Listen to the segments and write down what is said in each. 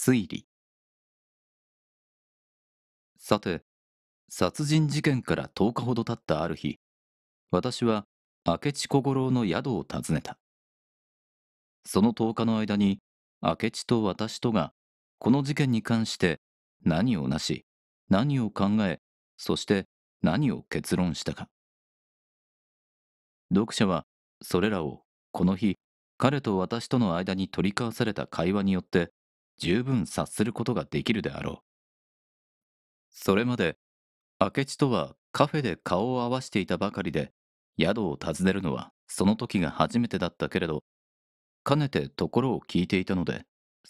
推理さて殺人事件から10日ほど経ったある日私は明智小五郎の宿を訪ねたその10日の間に明智と私とがこの事件に関して何をなし何を考えそして何を結論したか読者はそれらをこの日彼と私との間に取り交わされた会話によって十分察することができるであろうそれまで明智とはカフェで顔を合わしていたばかりで宿を訪ねるのはその時が初めてだったけれどかねてところを聞いていたので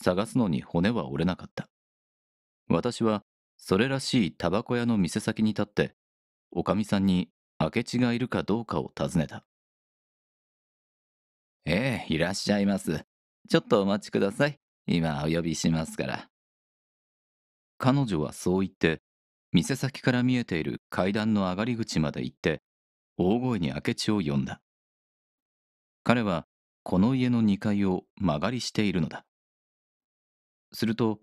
探すのに骨は折れなかった私はそれらしいタバコ屋の店先に立って女将さんに明智がいるかどうかを尋ねたええいらっしゃいますちょっとお待ちください今お呼びしますから。彼女はそう言って、店先から見えている階段の上がり口まで行って、大声に明智を呼んだ。彼は、この家の2階を曲がりしているのだ。すると、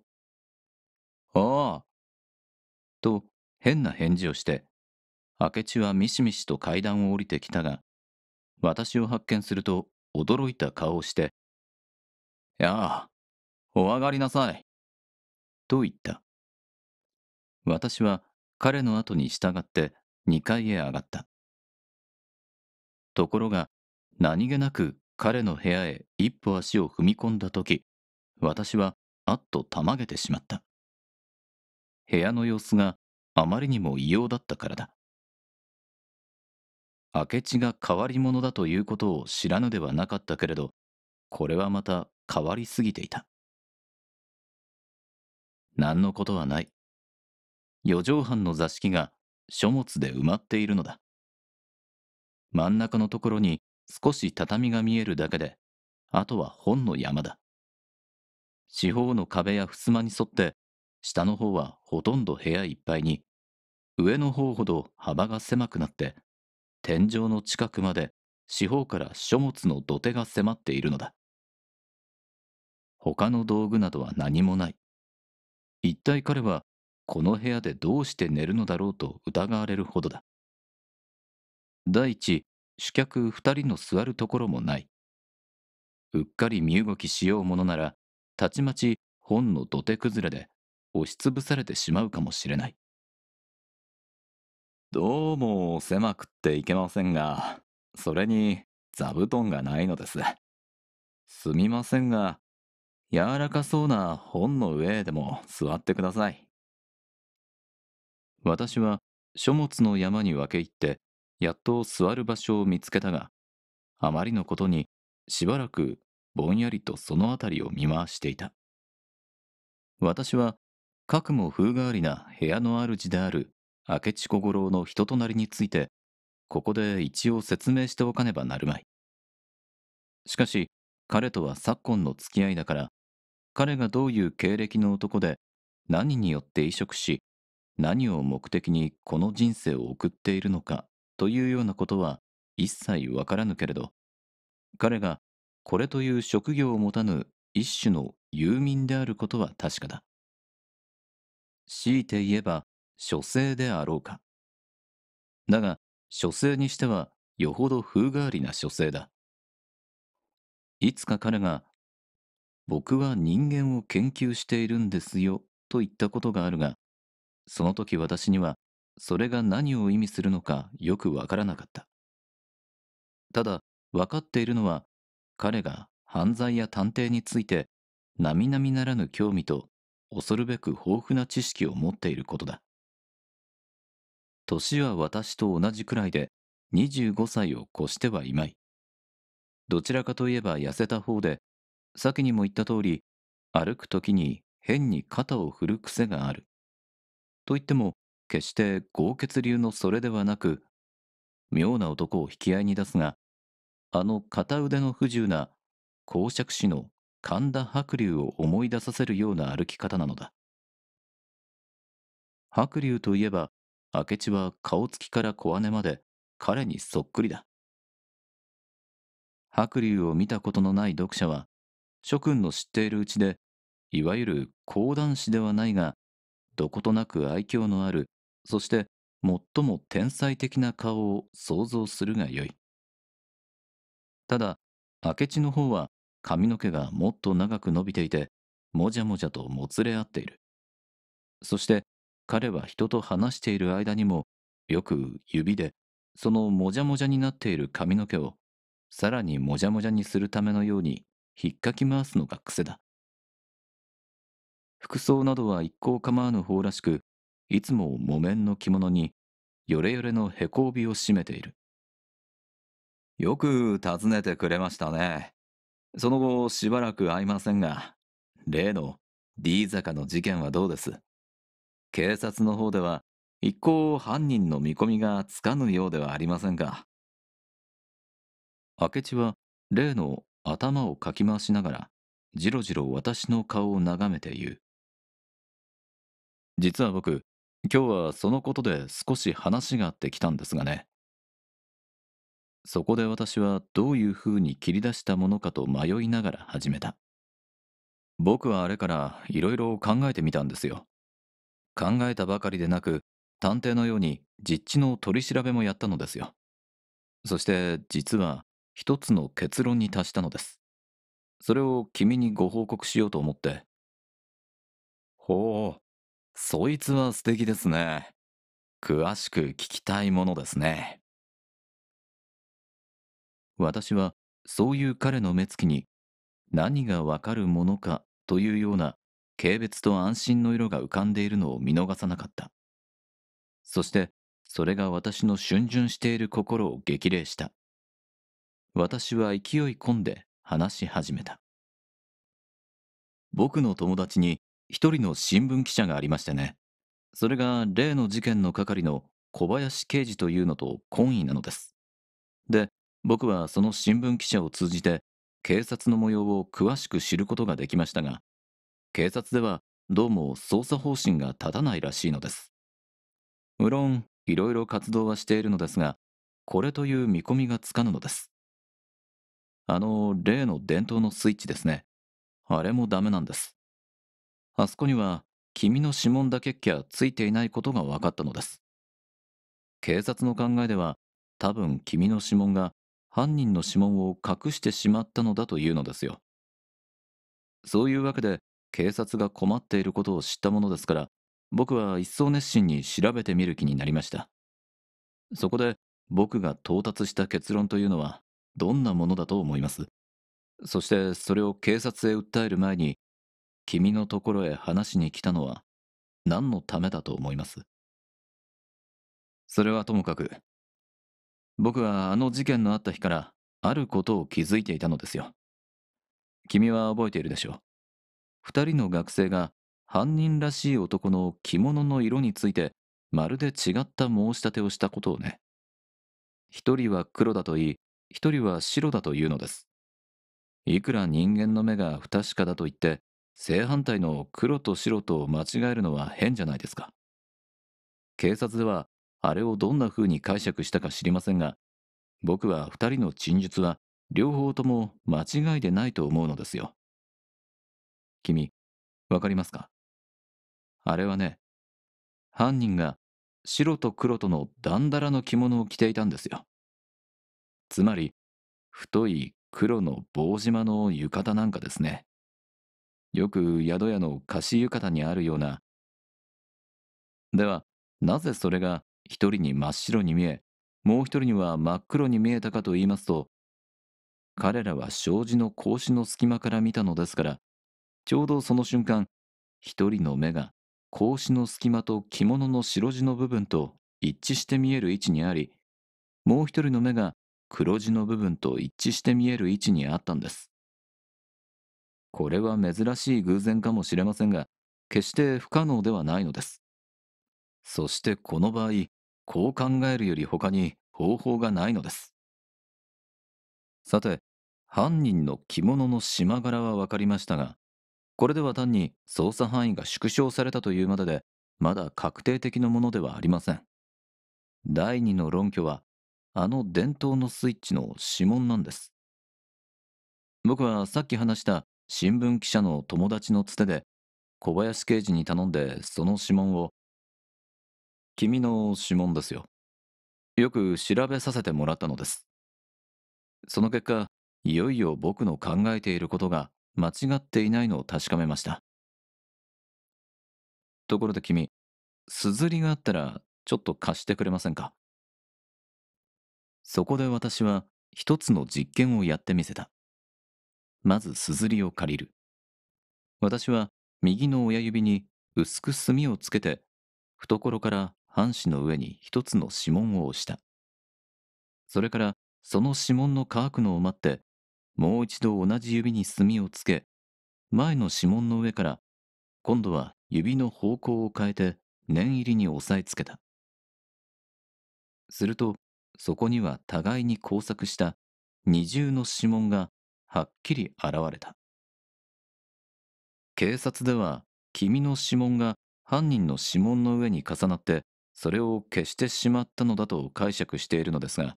ああと変な返事をして、明智はミシミシと階段を降りてきたが、私を発見すると驚いた顔をして、やあ、お上がりなさい。と言った。私は彼の後に従って2階へ上がった。ところが、何気なく彼の部屋へ一歩足を踏み込んだ時、私はあっとたまげてしまった。部屋の様子があまりにも異様だったからだ。明智が変わり者だということを知らぬではなかったけれど、これはまた変わりすぎていた。何のことはない。四畳半の座敷が書物で埋まっているのだ。真ん中のところに少し畳が見えるだけで、あとは本の山だ。四方の壁や襖に沿って、下の方はほとんど部屋いっぱいに、上の方ほど幅が狭くなって、天井の近くまで四方から書物の土手が迫っているのだ。他の道具などは何もない。一体彼はこの部屋でどうして寝るのだろうと疑われるほどだ第一主客2人の座るところもないうっかり身動きしようものならたちまち本の土手崩れで押しつぶされてしまうかもしれないどうも狭くっていけませんがそれに座布団がないのですすみませんが柔らかそうな本の上でも座ってください。私は書物の山に分け入って、やっと座る場所を見つけたが、あまりのことにしばらくぼんやりとその辺りを見回していた。私は、かくも風変わりな部屋の主である明智小五郎の人となりについて、ここで一応説明しておかねばなるまい。しかし、彼とは昨今の付き合いだから、彼がどういう経歴の男で何によって移植し何を目的にこの人生を送っているのかというようなことは一切わからぬけれど彼がこれという職業を持たぬ一種の遊民であることは確かだ強いて言えば書生であろうかだが書生にしてはよほど風変わりな書生だいつか彼が僕は人間を研究しているんですよと言ったことがあるが、その時私にはそれが何を意味するのかよくわからなかった。ただ、分かっているのは、彼が犯罪や探偵について、並々ならぬ興味と恐るべく豊富な知識を持っていることだ。年は私と同じくらいで、25歳を越してはいまい。どちらかといえば痩せた方で、先にも言った通り、歩く時に変に肩を振る癖がある。といっても、決して豪傑流のそれではなく、妙な男を引き合いに出すが、あの片腕の不自由な公爵師の神田白龍を思い出させるような歩き方なのだ。白龍といえば、明智は顔つきから小姉まで彼にそっくりだ。白龍を見たことのない読者は、諸君の知っているうちで、いわゆる講談師ではないが、どことなく愛嬌のある、そして最も天才的な顔を想像するがよい。ただ、明智の方は髪の毛がもっと長く伸びていて、もじゃもじゃともつれ合っている。そして、彼は人と話している間にも、よく指で、そのもじゃもじゃになっている髪の毛を、さらにもじゃもじゃにするためのように引っかき回すのが癖だ。服装などは一向構わぬ方らしく、いつも木綿の着物に、よれよれのへこびを締めている。よく訪ねてくれましたね。その後、しばらく会いませんが、例の D 坂の事件はどうです警察の方では、一向犯人の見込みがつかぬようではありませんか。明智は例の頭をかき回しながら、じろじろ私の顔を眺めて言う。実は僕、今日はそのことで少し話があってきたんですがね。そこで私はどういうふうに切り出したものかと迷いながら始めた。僕はあれからいろいろ考えてみたんですよ。考えたばかりでなく、探偵のように実地の取り調べもやったのですよ。そして実は一つの結論に達したのです。それを君にご報告しようと思って。ほう、そいつは素敵ですね。詳しく聞きたいものですね。私はそういう彼の目つきに何がわかるものかというような軽蔑と安心の色が浮かんでいるのを見逃さなかった。そしてそれが私の逡巡している心を激励した。私は勢い込んで話し始めた。僕の友達に一人の新聞記者がありましてね。それが例の事件の係の小林刑事というのと懇意なのです。で、僕はその新聞記者を通じて警察の模様を詳しく知ることができましたが、警察ではどうも捜査方針が立たないらしいのです。無論、いろいろ活動はしているのですが、これという見込みがつかぬのです。あの、例の伝統のスイッチですね。あれもダメなんです。あそこには、君の指紋だけっきゃついていないことが分かったのです。警察の考えでは、多分君の指紋が犯人の指紋を隠してしまったのだというのですよ。そういうわけで、警察が困っていることを知ったものですから、僕は一層熱心に調べてみる気になりました。そこで僕が到達した結論というのは、どんなものだと思いますそしてそれを警察へ訴える前に君のところへ話しに来たのは何のためだと思いますそれはともかく僕はあの事件のあった日からあることを気づいていたのですよ君は覚えているでしょう二人の学生が犯人らしい男の着物の色についてまるで違った申し立てをしたことをね一人は黒だと言い人は白だというのです。いくら人間の目が不確かだと言って、正反対の黒と白と間違えるのは変じゃないですか。警察では、あれをどんな風に解釈したか知りませんが、僕は二人の陳述は両方とも間違いでないと思うのですよ。君、わかりますかあれはね、犯人が白と黒とのだんだらの着物を着ていたんですよ。つまり太い黒の棒島の浴衣なんかですねよく宿屋の貸し浴衣にあるようなではなぜそれが一人に真っ白に見えもう一人には真っ黒に見えたかと言いますと彼らは障子の格子の隙間から見たのですからちょうどその瞬間一人の目が格子の隙間と着物の白地の部分と一致して見える位置にありもう一人の目が黒字の部分と一致して見える位置にあったんです。これは珍しい偶然かもしれませんが、決して不可能ではないのです。そしてこの場合、こう考えるより他に方法がないのです。さて、犯人の着物の縞柄はわかりましたが、これでは単に捜査範囲が縮小されたというまでで、まだ確定的なものではありません。第二の論拠はあの伝統のスイッチの指紋なんです。僕はさっき話した新聞記者の友達のつてで小林刑事に頼んでその指紋を君の指紋ですよよく調べさせてもらったのですその結果いよいよ僕の考えていることが間違っていないのを確かめましたところで君すずりがあったらちょっと貸してくれませんかそこで私は一つの実験をやってみせた。まずすずりを借りる。私は右の親指に薄く墨をつけて、懐から半紙の上に一つの指紋を押した。それからその指紋の乾くのを待って、もう一度同じ指に墨をつけ、前の指紋の上から今度は指の方向を変えて念入りに押さえつけた。するとそこには互いに交錯した二重の指紋がはっきり現れた。警察では君の指紋が犯人の指紋の上に重なってそれを消してしまったのだと解釈しているのですが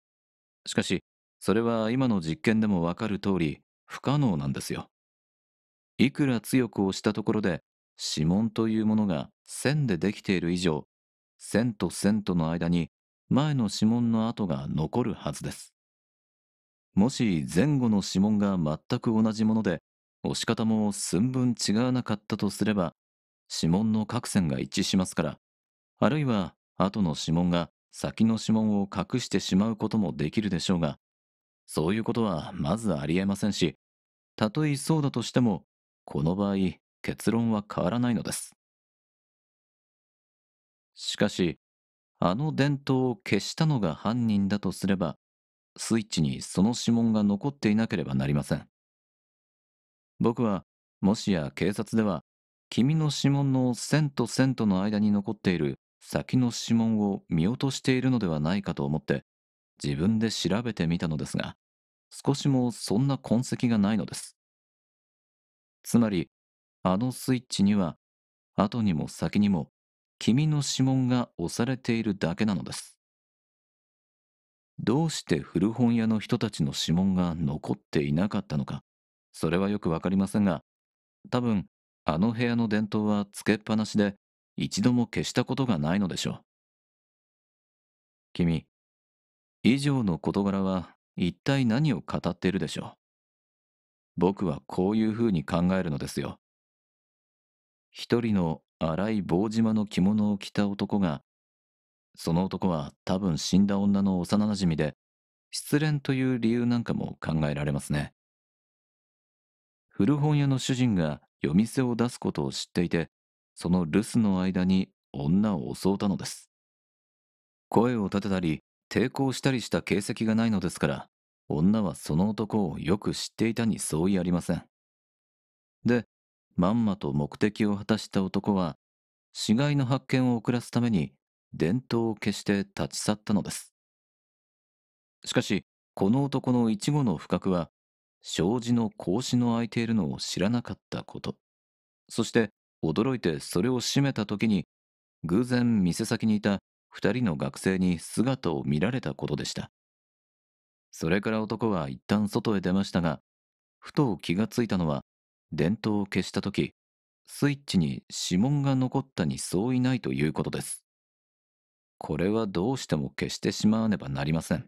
しかしそれは今の実験でもわかる通り不可能なんですよ。いくら強く押したところで指紋というものが線でできている以上線と線との間に前の指紋の跡が残るはずです。もし前後の指紋が全く同じもので、押し方も寸分違わなかったとすれば、指紋の各線が一致しますから、あるいは後の指紋が先の指紋を隠してしまうこともできるでしょうが、そういうことはまずありえませんし、たとえそうだとしても、この場合、結論は変わらないのです。しかし、あの伝統を消したのが犯人だとすれば、スイッチにその指紋が残っていなければなりません。僕は、もしや警察では、君の指紋の線と線との間に残っている先の指紋を見落としているのではないかと思って、自分で調べてみたのですが、少しもそんな痕跡がないのです。つまり、あのスイッチには、後にも先にも君の指紋が押されているだけなのです。どうして古本屋の人たちの指紋が残っていなかったのか、それはよくわかりませんが、多分、あの部屋の伝統はつけっぱなしで、一度も消したことがないのでしょう。君、以上の事柄は一体何を語っているでしょう。僕はこういうふうに考えるのですよ。一人の荒い棒島の着物を着た男が、その男は多分死んだ女の幼なじみで、失恋という理由なんかも考えられますね。古本屋の主人が夜店を出すことを知っていて、その留守の間に女を襲うたのです。声を立てたり、抵抗したりした形跡がないのですから、女はその男をよく知っていたに相違ありません。で、まんまと目的を果たした男は死骸の発見を遅らすために伝統を消して立ち去ったのですしかしこの男の一語の不覚は障子の格子の開いているのを知らなかったことそして驚いてそれを閉めた時に偶然店先にいた二人の学生に姿を見られたことでしたそれから男は一旦外へ出ましたがふと気がついたのは電灯を消した時スイッチに指紋が残ったに相違ないということですこれはどうしても消してしまわねばなりません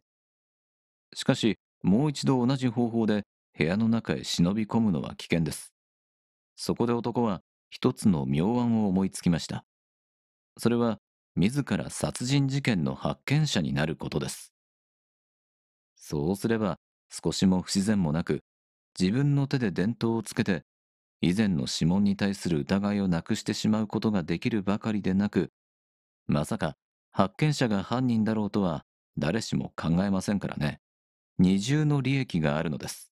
しかしもう一度同じ方法で部屋の中へ忍び込むのは危険ですそこで男は一つの妙案を思いつきましたそれは自ら殺人事件の発見者になることですそうすれば少しも不自然もなく自分の手で電灯をつけて以前の指紋に対する疑いをなくしてしまうことができるばかりでなく、まさか発見者が犯人だろうとは誰しも考えませんからね。二重の利益があるのです。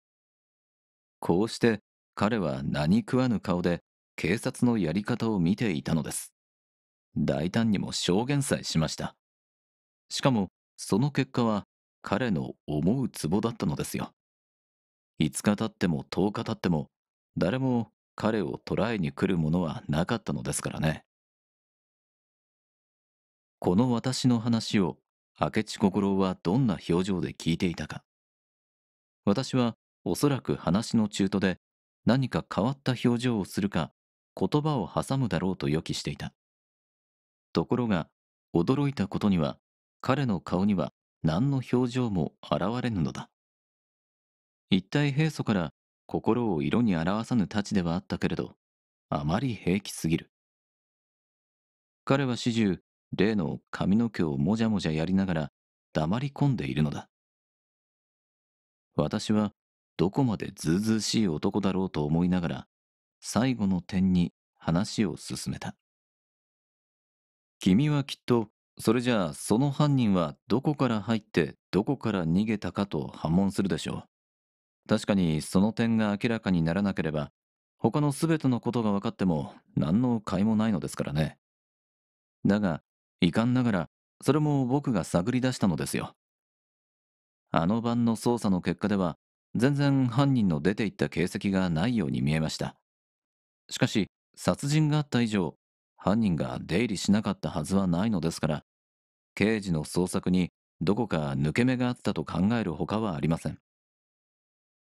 こうして彼は何食わぬ顔で警察のやり方を見ていたのです。大胆にも証言さえしました。しかもその結果は彼の思うツボだったのですよ。5日経っても10日経っても誰も彼を捕らえに来るものはなかったのですからね。この私の話を明智小五郎はどんな表情で聞いていたか。私はおそらく話の中途で何か変わった表情をするか言葉を挟むだろうと予期していた。ところが驚いたことには彼の顔には何の表情も現れぬのだ。一体平素から心を色に表さぬ太刀ではあったけれど、あまり平気すぎる。彼は始終、例の髪の毛をもじゃもじゃやりながら黙り込んでいるのだ。私はどこまでずうずうしい男だろうと思いながら、最後の点に話を進めた。君はきっと、それじゃあその犯人はどこから入ってどこから逃げたかと反問するでしょう。確かにその点が明らかにならなければ、他の全てのことが分かっても何の甲斐もないのですからね。だが、遺憾ながら、それも僕が探り出したのですよ。あの晩の捜査の結果では、全然犯人の出ていった形跡がないように見えました。しかし、殺人があった以上、犯人が出入りしなかったはずはないのですから、刑事の捜索にどこか抜け目があったと考えるほかはありません。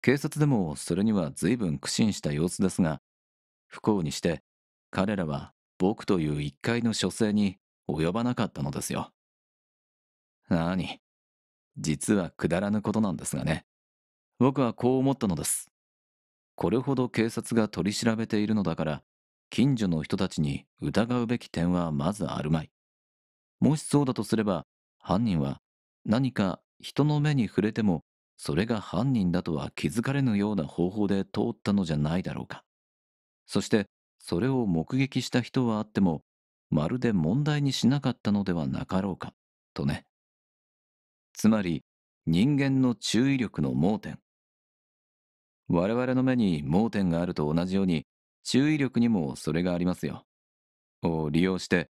警察でもそれには随分苦心した様子ですが、不幸にして彼らは僕という一介の書生に及ばなかったのですよ。なに、実はくだらぬことなんですがね。僕はこう思ったのです。これほど警察が取り調べているのだから、近所の人たちに疑うべき点はまずあるまい。もしそうだとすれば、犯人は何か人の目に触れてもそれが犯人だとは気づかれぬような方法で通ったのじゃないだろうか。そして、それを目撃した人はあっても、まるで問題にしなかったのではなかろうか、とね。つまり、人間の注意力の盲点。我々の目に盲点があると同じように、注意力にもそれがありますよ。を利用して、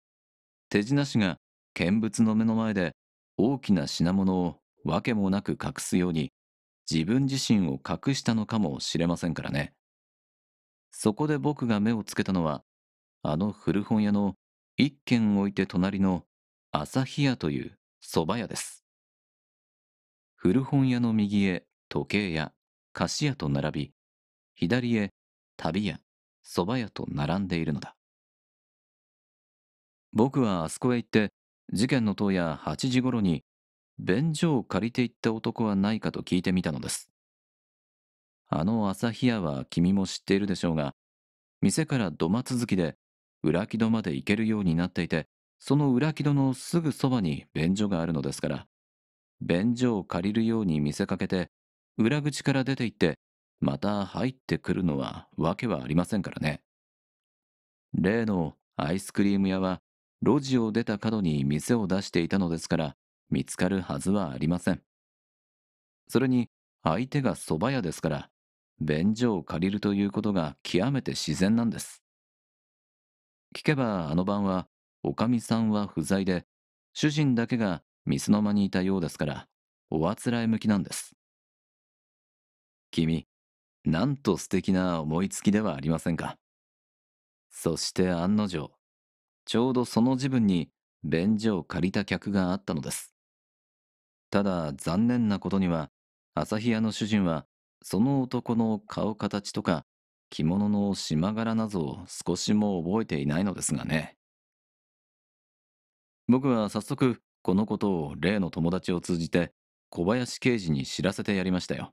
手品師が見物の目の前で大きな品物を訳もなく隠すように自分自身を隠したのかもしれませんからね。そこで僕が目をつけたのは、あの古本屋の一軒置いて隣の朝日屋という蕎麦屋です。古本屋の右へ時計屋、菓子屋と並び、左へ旅屋、蕎麦屋と並んでいるのだ。僕はあそこへ行って、事件の当夜8時頃に便所を借りて行った男はないかと聞いてみたのです。あの朝日屋は君も知っているでしょうが、店から土間続きで裏木戸まで行けるようになっていて、その裏木戸のすぐそばに便所があるのですから、便所を借りるように見せかけて、裏口から出て行って、また入ってくるのはわけはありませんからね。例のアイスクリーム屋は、路地を出た角に店を出していたのですから、見つかるはずはありません。それに、相手が蕎麦屋ですから、便所を借りるということが極めて自然なんです。聞けばあの晩は、おかみさんは不在で、主人だけが店の間にいたようですから、おあつらえ向きなんです。君、なんと素敵な思いつきではありませんか。そして案の定、ちょうどその時分に便所を借りた客があったのです。ただ残念なことには、朝日屋の主人は、その男の顔形とか、着物の縞柄などを少しも覚えていないのですがね。僕は早速、このことを例の友達を通じて、小林刑事に知らせてやりましたよ。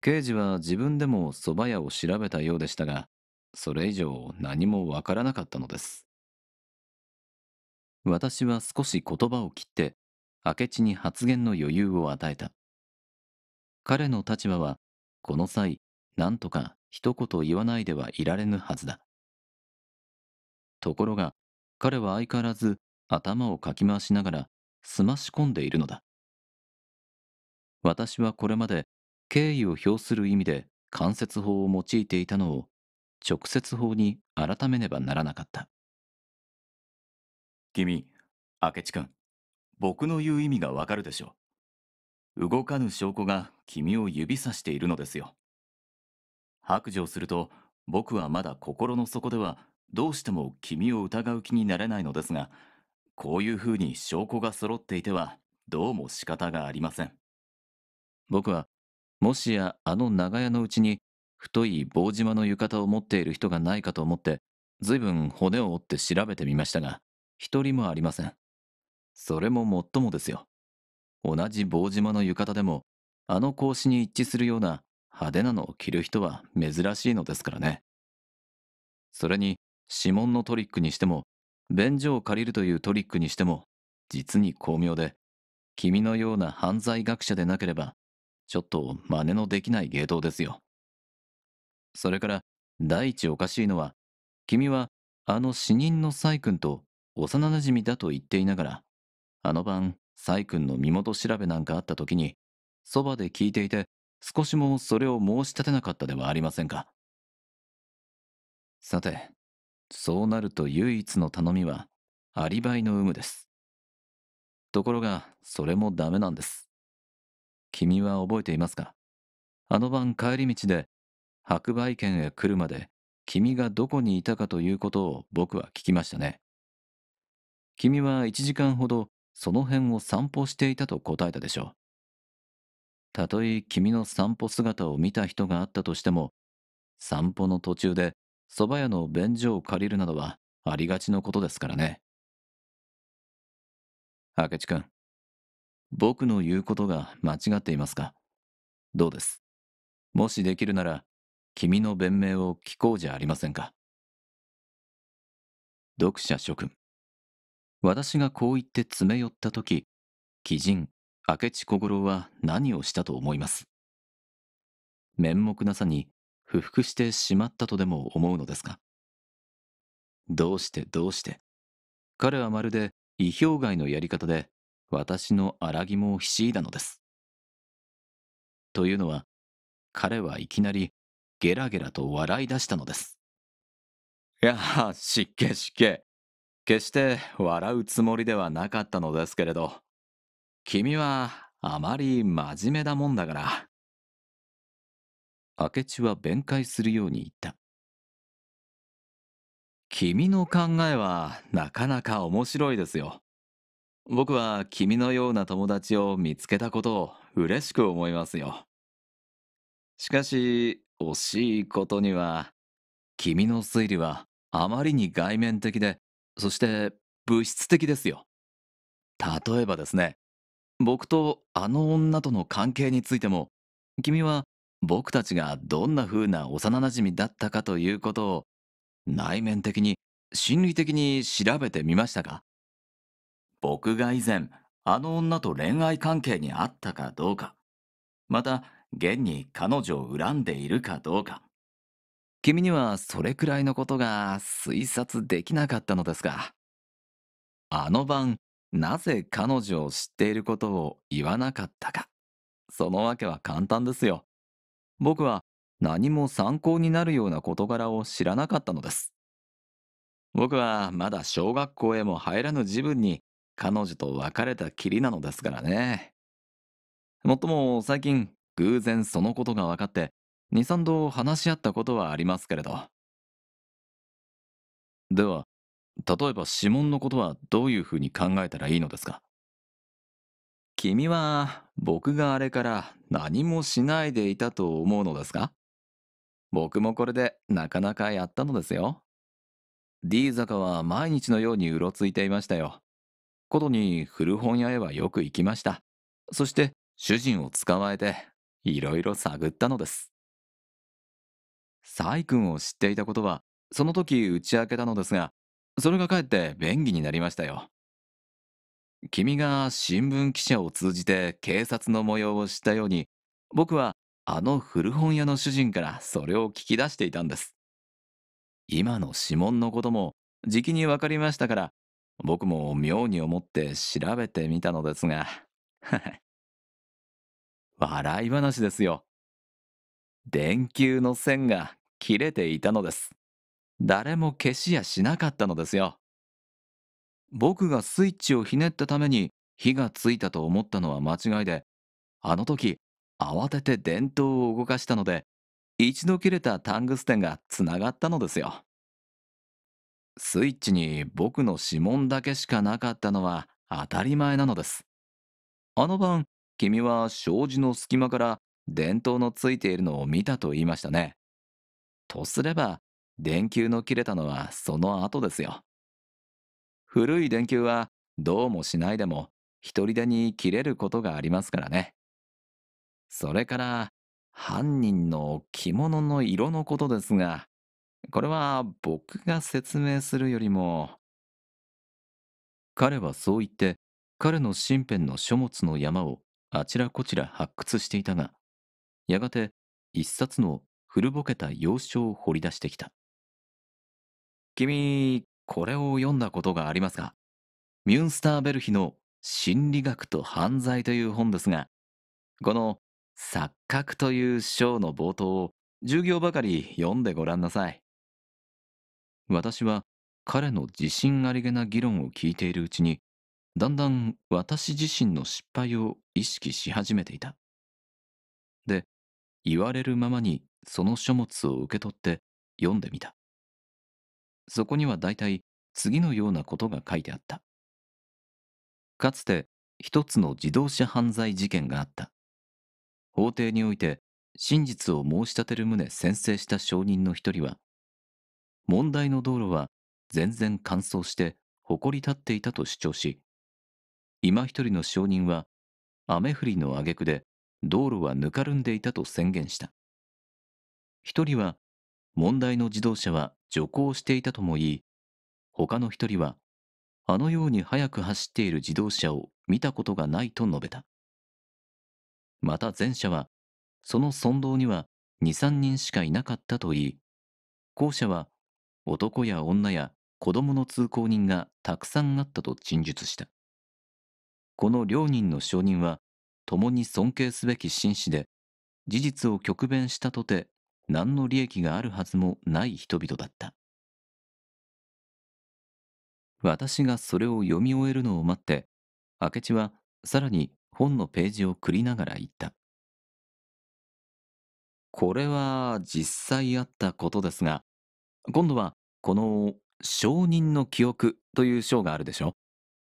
刑事は自分でも蕎麦屋を調べたようでしたが、それ以上何もわからなかったのです。私は少し言葉を切って、明智に発言の余裕を与えた。彼の立場は、この際、なんとか一言言わないではいられぬはずだ。ところが、彼は相変わらず頭をかき回しながら、澄まし込んでいるのだ。私はこれまで、敬意を表する意味で間接法を用いていたのを、直接法に改めねばならなかった。君、明智君。僕の言う意味がわかるでしょう。動かぬ証拠が君を指さしているのですよ。白状すると、僕はまだ心の底ではどうしても君を疑う気になれないのですが、こういうふうに証拠が揃っていては、どうも仕方がありません。僕は、もしやあの長屋のうちに、太い棒島の浴衣を持っている人がないかと思って、ずいぶん骨を折って調べてみましたが、一人もありません。それも最もですよ。同じ棒島の浴衣でも、あの格子に一致するような派手なのを着る人は珍しいのですからね。それに、指紋のトリックにしても、便所を借りるというトリックにしても、実に巧妙で、君のような犯罪学者でなければ、ちょっと真似のできない芸当ですよ。それから、第一おかしいのは、君は、あの死人のサイ君と幼馴染だと言っていながら、あの晩、サイ君の身元調べなんかあった時に、そばで聞いていて、少しもそれを申し立てなかったではありませんか。さて、そうなると唯一の頼みは、アリバイの有無です。ところが、それもダメなんです。君は覚えていますかあの晩帰り道で、白梅県へ来るまで、君がどこにいたかということを僕は聞きましたね。君は1時間ほどその辺を散歩していたと答えたでしょう。たとえ君の散歩姿を見た人があったとしても、散歩の途中で蕎麦屋の便所を借りるなどはありがちのことですからね。明智君、僕の言うことが間違っていますかどうですもしできるなら、君の弁明を聞こうじゃありませんか。読者諸君。私がこう言って詰め寄った時、鬼人、明智小五郎は何をしたと思います面目なさに不服してしまったとでも思うのですかどうしてどうして彼はまるで意表外のやり方で私の荒肝をひしいだのです。というのは彼はいきなりゲラゲラと笑い出したのです。いやあ、けしっけ。決して笑うつもりではなかったのですけれど、君はあまり真面目だもんだから。明智は弁解するように言った。君の考えはなかなか面白いですよ。僕は君のような友達を見つけたことを嬉しく思いますよ。しかし、惜しいことには、君の推理はあまりに外面的でそして物質的ですよ。例えばですね、僕とあの女との関係についても、君は僕たちがどんな風な幼馴染だったかということを内面的に心理的に調べてみましたか僕が以前あの女と恋愛関係にあったかどうかまた現に彼女を恨んでいるかどうか君にはそれくらいのことが推察できなかったのですが。あの晩、なぜ彼女を知っていることを言わなかったか。そのわけは簡単ですよ。僕は何も参考になるような事柄を知らなかったのです。僕はまだ小学校へも入らぬ自分に彼女と別れたきりなのですからね。もっとも最近偶然そのことが分かって二三度話し合ったことはありますけれど。では、例えば指紋のことはどういうふうに考えたらいいのですか君は僕があれから何もしないでいたと思うのですか僕もこれでなかなかやったのですよ。D 坂は毎日のようにうろついていましたよ。ことに古本屋へはよく行きました。そして主人を捕まえていろいろ探ったのです。サイ君を知っていたことは、その時打ち明けたのですが、それがかえって便宜になりましたよ。君が新聞記者を通じて警察の模様を知ったように、僕はあの古本屋の主人からそれを聞き出していたんです。今の指紋のこともじきに分かりましたから、僕も妙に思って調べてみたのですが、笑い話ですよ。電球の線が切れていたのです。誰も消しやしなかったのですよ。僕がスイッチをひねったために火がついたと思ったのは間違いで、あの時慌てて電灯を動かしたので、一度切れたタングステンがつながったのですよ。スイッチに僕の指紋だけしかなかったのは当たり前なのです。あの晩、君は障子の隙間から電灯のついているのを見たと言いましたね。とすれば、電球の切れたのはその後ですよ。古い電球はどうもしないでも独りでに切れることがありますからね。それから犯人の着物の色のことですが、これは僕が説明するよりも。彼はそう言って彼の身辺の書物の山をあちらこちら発掘していたが、やがて一冊の古ぼけた洋書を掘り出してきた。君、これを読んだことがありますかミュンスターベルヒの心理学と犯罪という本ですが、この錯覚という章の冒頭を授業ばかり読んでごらんなさい。私は彼の自信ありげな議論を聞いているうちに、だんだん私自身の失敗を意識し始めていた。言われるままにその書物を受け取って読んでみた。そこには大体次のようなことが書いてあった。かつて一つの自動車犯罪事件があった。法廷において真実を申し立てる旨宣誓した証人の一人は、問題の道路は全然乾燥して誇り立っていたと主張し、今一人の証人は雨降りの挙句で道路はぬかるんでいたと宣言した。一人は、問題の自動車は徐行していたとも言い、他の一人は、あのように速く走っている自動車を見たことがないと述べた。また前者は、その村道には2、3人しかいなかったと言い、後者は男や女や子供の通行人がたくさんあったと陳述した。この両人の証人は、共に尊敬すべき紳士で、事実を極弁したとて、何の利益があるはずもない人々だった。私がそれを読み終えるのを待って、明智はさらに本のページを繰りながら言った。これは実際あったことですが、今度はこの証人の記憶という章があるでしょ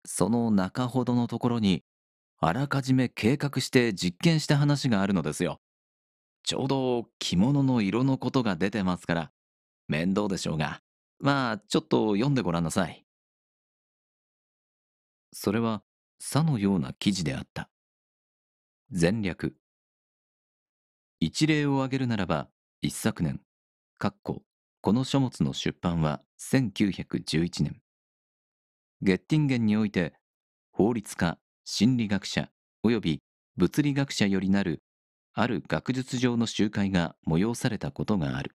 その中ほどのところにあらかじめ計画して実験した話があるのですよ。ちょうど着物の色のことが出てますから、面倒でしょうが、まあちょっと読んでごらんなさい。それは、さのような記事であった。前略。一例を挙げるならば、一昨年、かっこ、この書物の出版は1911年。ゲッティンゲンにおいて、法律家心理学者及び物理学者よりなるある学術上の集会が催されたことがある。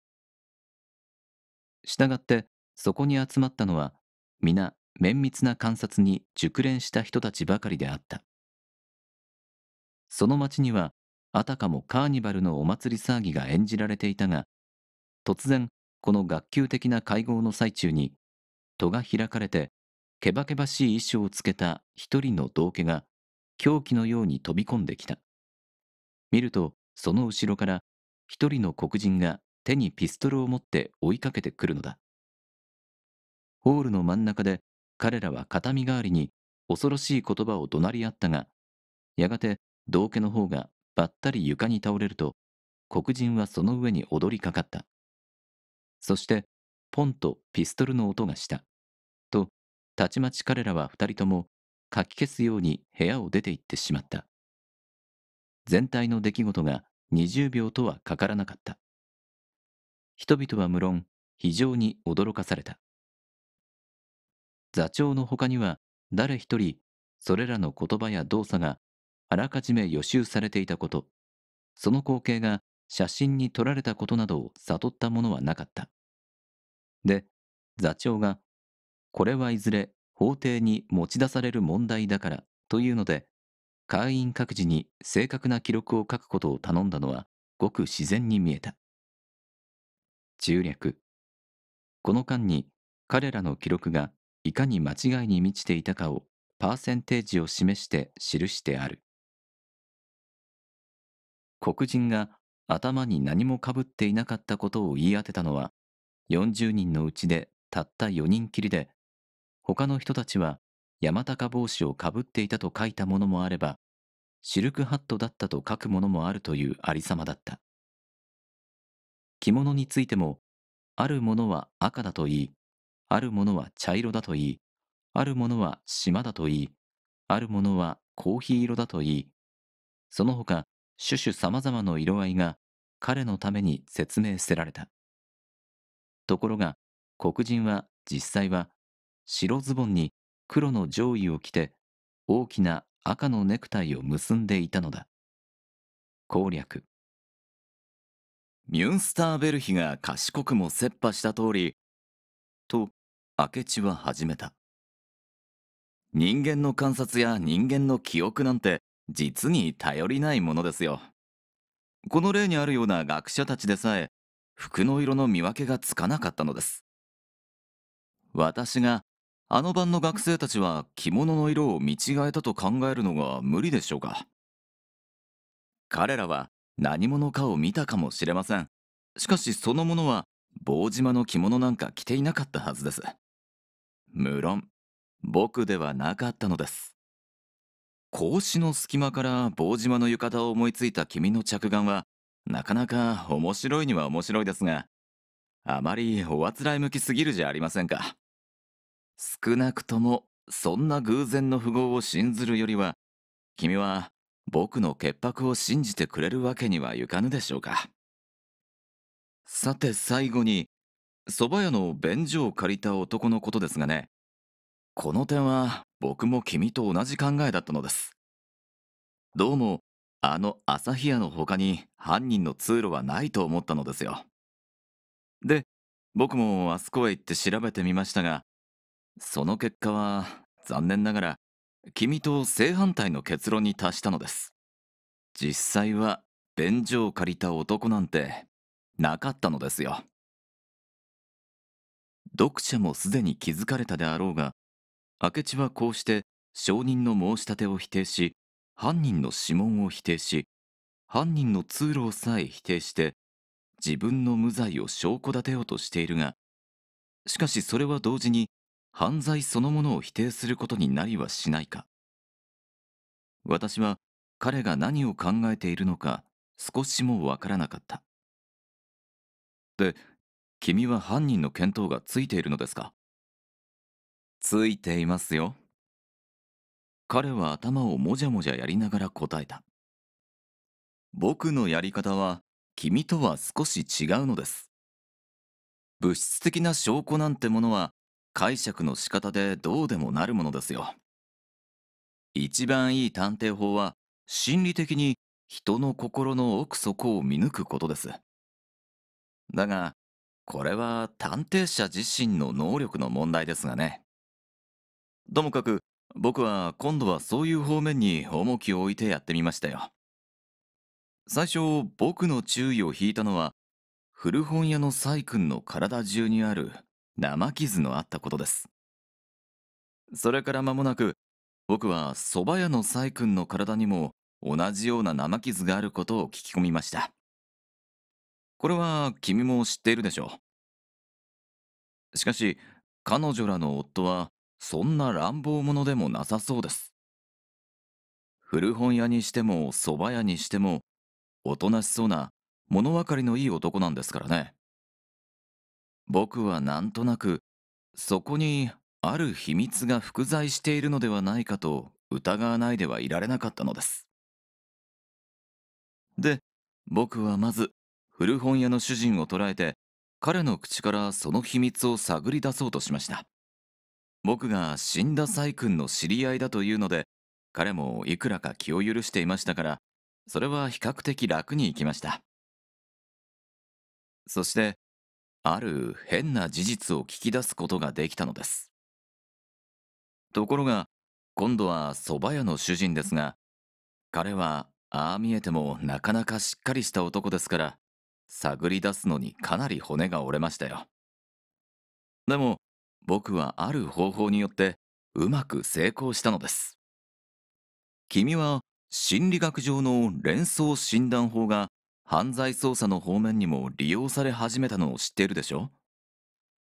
したがってそこに集まったのは皆綿密な観察に熟練した人たちばかりであったその町にはあたかもカーニバルのお祭り騒ぎが演じられていたが突然この学級的な会合の最中に戸が開かれてけばけばしい衣装をつけた一人の道家が狂気のように飛び込んできた。見ると、その後ろから一人の黒人が手にピストルを持って追いかけてくるのだ。ホールの真ん中で彼らは形見代わりに恐ろしい言葉を怒鳴り合ったが、やがて道家の方がばったり床に倒れると、黒人はその上に踊りかかった。そして、ポンとピストルの音がした。たちまち彼らは二人ともかき消すように部屋を出て行ってしまった。全体の出来事が20秒とはかからなかった。人々は無論、非常に驚かされた。座長の他には誰一人、それらの言葉や動作があらかじめ予習されていたこと、その光景が写真に撮られたことなどを悟ったものはなかった。で、座長がこれはいずれ法廷に持ち出される問題だからというので会員各自に正確な記録を書くことを頼んだのはごく自然に見えた中略この間に彼らの記録がいかに間違いに満ちていたかをパーセンテージを示して記してある黒人が頭に何もかぶっていなかったことを言い当てたのは40人のうちでたった4人きりで他の人たちは山高帽子をかぶっていたと書いたものもあれば、シルクハットだったと書くものもあるというありさまだった。着物についても、あるものは赤だと言い、あるものは茶色だと言い、あるものは島だと言い、あるものはコーヒー色だと言い、その他、種々様々の色合いが彼のために説明せられた。ところが、黒人は実際は白ズボンに黒の上衣を着て大きな赤のネクタイを結んでいたのだ攻略ミュンスターベルヒが賢くも切羽した通りと明智は始めた人間の観察や人間の記憶なんて実に頼りないものですよこの例にあるような学者たちでさえ服の色の見分けがつかなかったのです私があの晩の学生たちは着物の色を見違えたと考えるのが無理でしょうか彼らは何者かを見たかもしれませんしかしそのものは棒島の着物なんか着ていなかったはずです無論僕ではなかったのです格子の隙間から棒島の浴衣を思いついた君の着眼はなかなか面白いには面白いですがあまりおあつらい向きすぎるじゃありませんか少なくともそんな偶然の符号を信ずるよりは君は僕の潔白を信じてくれるわけにはいかぬでしょうかさて最後に蕎麦屋の便所を借りた男のことですがねこの点は僕も君と同じ考えだったのですどうもあの朝日屋の他に犯人の通路はないと思ったのですよで僕もあそこへ行って調べてみましたがその結果は残念ながら君と正反対の結論に達したのです実際は便所を借りた男なんてなかったのですよ読者もすでに気づかれたであろうが明智はこうして証人の申し立てを否定し犯人の指紋を否定し犯人の通路をさえ否定して自分の無罪を証拠立てようとしているがしかしそれは同時に犯罪そのものを否定することになりはしないか私は彼が何を考えているのか少しもわからなかったで君は犯人の見当がついているのですかついていますよ彼は頭をもじゃもじゃやりながら答えた僕のやり方は君とは少し違うのです物質的な証拠なんてものは解釈の仕方でどうでもなるものですよ。一番いい探偵法は心理的に人の心の奥底を見抜くことです。だが、これは探偵者自身の能力の問題ですがね。ともかく、僕は今度はそういう方面に重きを置いてやってみましたよ。最初、僕の注意を引いたのは、古本屋のサイ君の体中にある生傷のあったことですそれから間もなく僕は蕎麦屋の細君の体にも同じような生傷があることを聞き込みましたこれは君も知っているでしょうしかし彼女らの夫はそんな乱暴者でもなさそうです古本屋にしても蕎麦屋にしてもおとなしそうな物分かりのいい男なんですからね僕はなんとなくそこにある秘密が複在しているのではないかと疑わないではいられなかったのですで僕はまず古本屋の主人を捉えて彼の口からその秘密を探り出そうとしました僕が死んだ細君の知り合いだというので彼もいくらか気を許していましたからそれは比較的楽にいきましたそしてある変な事実を聞き出すことができたのですところが今度は蕎麦屋の主人ですが彼はああ見えてもなかなかしっかりした男ですから探り出すのにかなり骨が折れましたよでも僕はある方法によってうまく成功したのです君は心理学上の連想診断法が犯罪捜査の方面にも利用され始めたのを知っているでしょ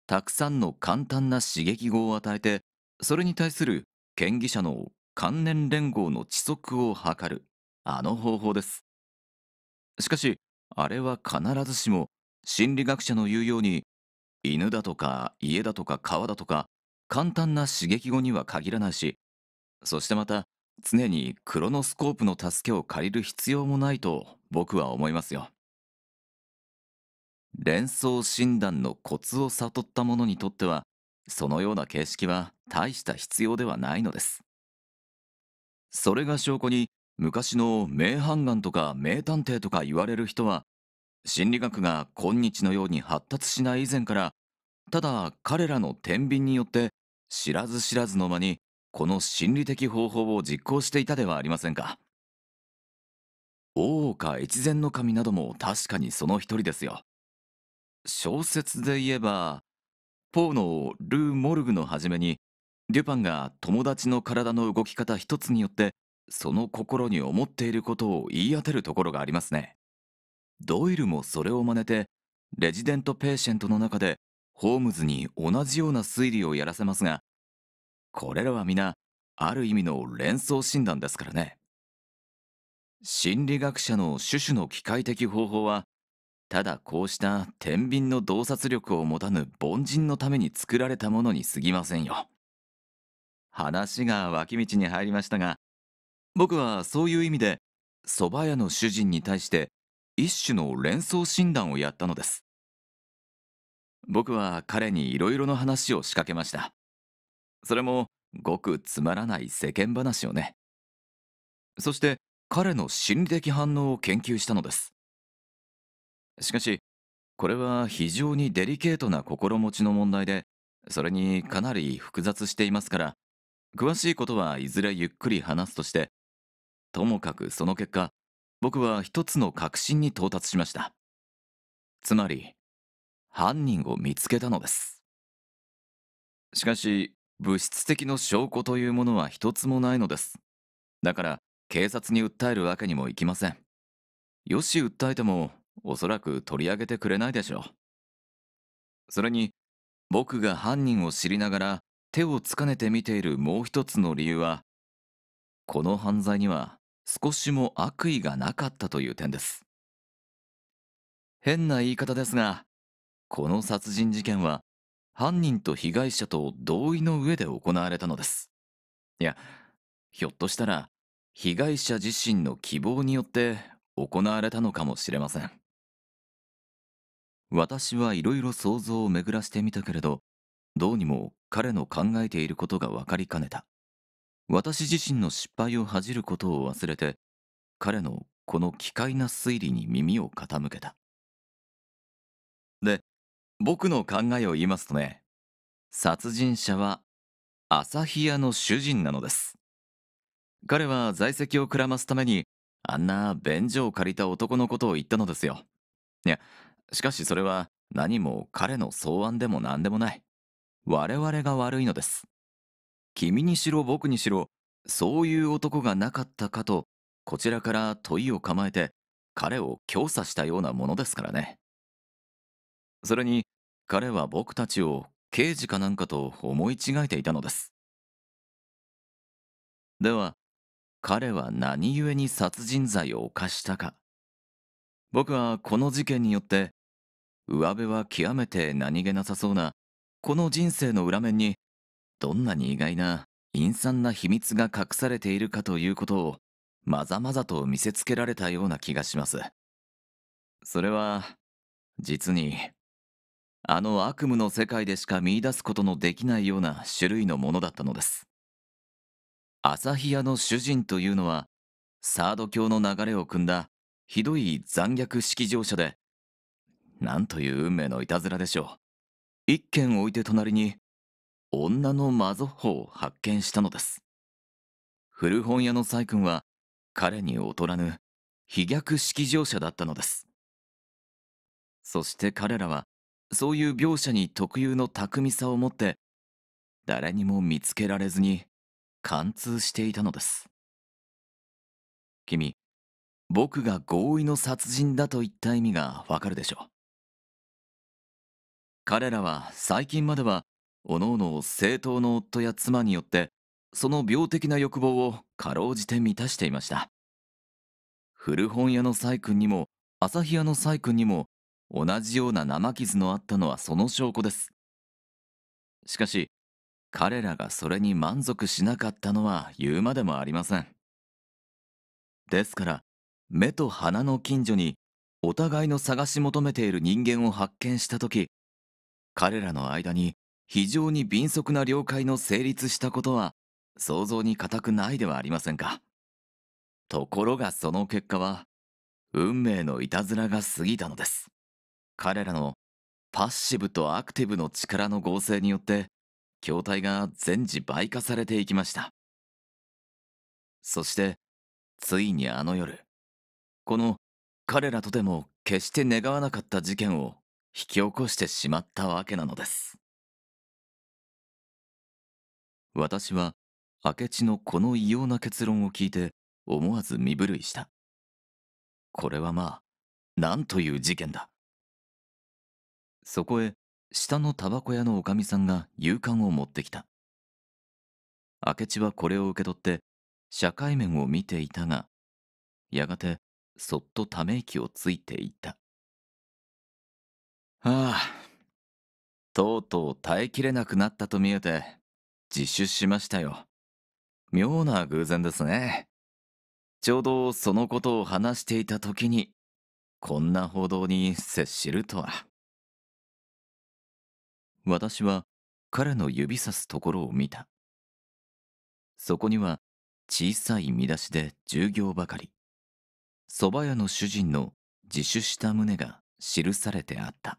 たくさんの簡単な刺激語を与えてそれに対する嫌疑者の関連連合の知足を図るあの方法ですしかしあれは必ずしも心理学者の言うように犬だとか家だとか川だとか簡単な刺激語には限らないしそしてまた常にクロノスコープの助けを借りる必要もないと僕は思いますよ。連想診断のコツを悟った者にとっては、そのような形式は大した必要ではないのです。それが証拠に、昔の名判官とか名探偵とか言われる人は、心理学が今日のように発達しない以前から、ただ彼らの天秤によって知らず知らずの間にこの心理的方法を実行していたではありませんか。大岡越前の神なども確かにその一人ですよ。小説で言えば、ポーのルー・モルグの初めに、デュパンが友達の体の動き方一つによって、その心に思っていることを言い当てるところがありますね。ドイルもそれを真似て、レジデント・ペーシェントの中で、ホームズに同じような推理をやらせますが、これらは皆、ある意味の連想診断ですからね。心理学者の種々の機械的方法はただこうした天秤の洞察力を持たぬ凡人のために作られたものに過ぎませんよ話が脇道に入りましたが僕はそういう意味で蕎麦屋の主人に対して一種の連想診断をやったのです僕は彼にいろいろの話を仕掛けましたそれもごくつまらない世間話をねそして彼の心理的反応を研究したのですしかしこれは非常にデリケートな心持ちの問題でそれにかなり複雑していますから詳しいことはいずれゆっくり話すとしてともかくその結果僕は一つの確信に到達しましたつまり犯人を見つけたのですしかし物質的の証拠というものは一つもないのですだから警察に訴えるわけにもいきません。よし訴えても、おそらく取り上げてくれないでしょう。それに、僕が犯人を知りながら手をつかねて見ているもう一つの理由は、この犯罪には少しも悪意がなかったという点です。変な言い方ですが、この殺人事件は犯人と被害者と同意の上で行われたのです。いや、ひょっとしたら被害者自身の希望によって行われたのかもしれません私はいろいろ想像を巡らしてみたけれどどうにも彼の考えていることが分かりかねた私自身の失敗を恥じることを忘れて彼のこの奇怪な推理に耳を傾けたで僕の考えを言いますとね殺人者は朝日屋の主人なのです彼は在籍をくらますために、あんな便所を借りた男のことを言ったのですよ。いや、しかしそれは何も彼の草案でも何でもない。我々が悪いのです。君にしろ僕にしろ、そういう男がなかったかと、こちらから問いを構えて、彼を強査したようなものですからね。それに、彼は僕たちを刑事かなんかと思い違えていたのです。では、彼は何故に殺人罪を犯したか僕はこの事件によって上辺は極めて何気なさそうなこの人生の裏面にどんなに意外な陰惨な秘密が隠されているかということをまざまざと見せつけられたような気がします。それは実にあの悪夢の世界でしか見いだすことのできないような種類のものだったのです。旭屋の主人というのはサード教の流れを汲んだひどい残虐式場者でなんという運命のいたずらでしょう一軒置いて隣に女の魔族法を発見したのです古本屋の細君は彼に劣らぬ飛逆式乗車だったのですそして彼らはそういう描写に特有の巧みさを持って誰にも見つけられずに貫通していたのです。君、僕が合意の殺人だといった意味がわかるでしょう。彼らは最近までは、おのおの正当の夫や妻によって、その病的な欲望をかろうじて満たしていました。古本屋の細君にも、朝日屋の細君にも、同じような生傷のあったのはその証拠です。しかし、彼らがそれに満足しなかったのは言うまでもありません。ですから、目と鼻の近所にお互いの探し求めている人間を発見した時彼らの間に非常に敏速な了解の成立したことは想像に難くないではありませんかところがその結果は運命のいたずらが過ぎたのです彼らのパッシブとアクティブの力の合成によって筐体が全自倍化されていきました。そして、ついにあの夜、この彼らとでも決して願わなかった事件を引き起こしてしまったわけなのです。私は明智のこの異様な結論を聞いて思わず身震いした。これはまあ、なんという事件だ。そこへ下のタバコ屋のおかみさんが勇敢を持ってきた。明智はこれを受け取って、社会面を見ていたが、やがて、そっとため息をついていた。はあ、とうとう耐えきれなくなったと見えて、自首しましたよ。妙な偶然ですね。ちょうどそのことを話していた時に、こんな報道に接するとは。私は彼の指さすところを見た。そこには小さい見出しで従業ばかり。蕎麦屋の主人の自首した旨が記されてあった。